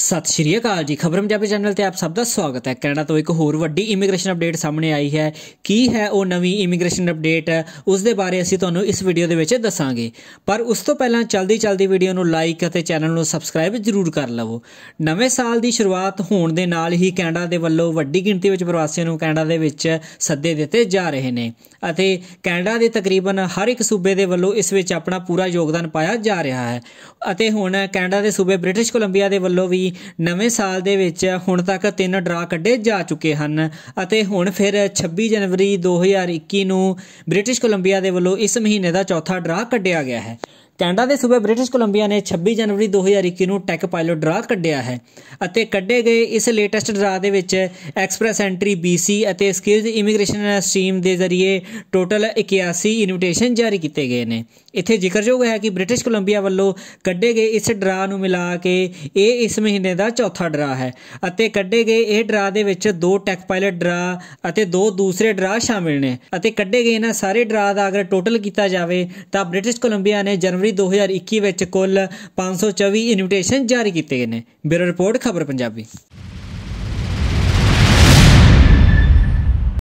ਸਤਿ ਸ਼੍ਰੀ ਅਕਾਲ ਜੀ ਖਬਰ ਪੰਜਾਬੀ ਚੈਨਲ ਤੇ ਆਪ ਸਭ ਦਾ ਸਵਾਗਤ ਹੈ ਕੈਨੇਡਾ ਤੋਂ ਇੱਕ ਹੋਰ ਵੱਡੀ ਇਮੀਗ੍ਰੇਸ਼ਨ ਅਪਡੇਟ ਸਾਹਮਣੇ ਆਈ ਹੈ ਕੀ ਹੈ ਉਹ ਨਵੀਂ ਇਮੀਗ੍ਰੇਸ਼ਨ ਅਪਡੇਟ ਉਸ ਦੇ ਬਾਰੇ ਅਸੀਂ ਤੁਹਾਨੂੰ ਇਸ ਵੀਡੀਓ ਦੇ ਵਿੱਚ ਦੱਸਾਂਗੇ ਪਰ ਉਸ ਤੋਂ ਪਹਿਲਾਂ ਜਲਦੀ ਜਲਦੀ ਵੀਡੀਓ ਨੂੰ ਲਾਈਕ ਅਤੇ ਚੈਨਲ ਨੂੰ ਸਬਸਕ੍ਰਾਈਬ ਜ਼ਰੂਰ ਕਰ ਲਵੋ ਨਵੇਂ ਸਾਲ ਦੀ ਸ਼ੁਰੂਆਤ ਹੋਣ ਦੇ ਨਾਲ ਹੀ ਕੈਨੇਡਾ ਦੇ ਵੱਲੋਂ ਵੱਡੀ ਗਿਣਤੀ ਵਿੱਚ ਪ੍ਰਵਾਸੀਆਂ ਨੂੰ ਕੈਨੇਡਾ ਦੇ ਵਿੱਚ ਸੱਦੇ ਦਿੱਤੇ ਜਾ ਰਹੇ ਨੇ ਅਤੇ ਕੈਨੇਡਾ ਦੇ ਤਕਰੀਬਨ ਹਰ ਇੱਕ ਸੂਬੇ ਦੇ ਵੱਲੋਂ ਇਸ ਵਿੱਚ ਆਪਣਾ ਪੂਰਾ ਯੋਗਦਾਨ ਪਾਇਆ ਜਾ ਰਿਹਾ ਹੈ ਅਤੇ ਹੁਣ ਕੈਨੇਡਾ ਦੇ ਸੂਬੇ ਬ੍ਰਿਟਿਸ਼ ਕੋਲੰਬੀਆ ਦੇ ਵੱਲੋਂ ਵੀ ਲਈ ਨਵੇਂ ਸਾਲ ਦੇ ਵਿੱਚ ਹੁਣ ਤੱਕ ਤਿੰਨ ਡਰਾ ਕੱਢੇ ਜਾ ਚੁੱਕੇ ਹਨ ਅਤੇ ਹੁਣ ਫਿਰ 26 ਜਨਵਰੀ 2021 ਨੂੰ ਬ੍ਰਿਟਿਸ਼ ਕੋਲੰਬੀਆ ਦੇ ਵੱਲੋਂ ਇਸ ਮਹੀਨੇ ਦਾ ਚੌਥਾ ਡਰਾ ਕੱਢਿਆ ਗਿਆ ਹੈ ਕੈਨੇਡਾ ਦੇ ਸੂਬੇ ਬ੍ਰਿਟਿਸ਼ ਕੋਲੰਬੀਆ ਨੇ 26 ਜਨਵਰੀ 2021 ਨੂੰ ਟੈਕ ਪਾਇਲਟ ਡਰਾ ਕੱਢਿਆ ਹੈ ਅਤੇ ਕੱਢੇ ਗਏ ਇਸ ਲੇਟੈਸਟ ਡਰਾ ਦੇ ਵਿੱਚ ਐਕਸਪ੍ਰੈਸ ਐਂਟਰੀ BC ਅਤੇ ਸਕਿਲਡ ਇਮੀਗ੍ਰੇਸ਼ਨ ਸਟ੍ਰੀਮ ਦੇ ਜ਼ਰੀਏ ਟੋਟਲ 81 ਇਨਵੀਟੇਸ਼ਨ ਜਾਰੀ ਕੀਤੇ ਗਏ ਨੇ ਇੱਥੇ ਜ਼ਿਕਰਯੋਗ ਹੈ ਕਿ ਬ੍ਰਿਟਿਸ਼ ਕੋਲੰਬੀਆ ਵੱਲੋਂ ਕੱਢੇ ਗਏ ਇਸ ਡਰਾ ਨੂੰ ਮਿਲਾ ਕੇ ਇਹ ਇਸ ਮਹੀਨੇ ਦਾ ਚੌਥਾ ਡਰਾ ਹੈ ਅਤੇ ਕੱਢੇ ਗਏ ਇਹ ਡਰਾ ਦੇ ਵਿੱਚ ਦੋ ਟੈਕ ਪਾਇਲਟ ਡਰਾ ਅਤੇ ਦੋ ਦੂਸਰੇ ਡਰਾ ਸ਼ਾਮਿਲ ਨੇ ਅਤੇ ਕੱਢੇ ਗਏ ਇਹਨਾਂ ਸਾਰੇ ਡਰਾ ਦਾ ਅਗਰ ਟੋਟਲ ਕੀਤਾ ਜਾਵੇ ਤਾਂ ਬ੍ਰਿਟਿਸ਼ ਕੋਲੰਬੀਆ ਨੇ ਜਨਵਰੀ ਜਨਵਰੀ 2021 ਵਿੱਚ ਕੁੱਲ 524 ਇਨਵੀਟੇਸ਼ਨ ਜਾਰੀ ਕੀਤੇ ਗਏ ਨੇ ਬਿਊਰੋ ਰਿਪੋਰਟ ਖਬਰ ਪੰਜਾਬੀ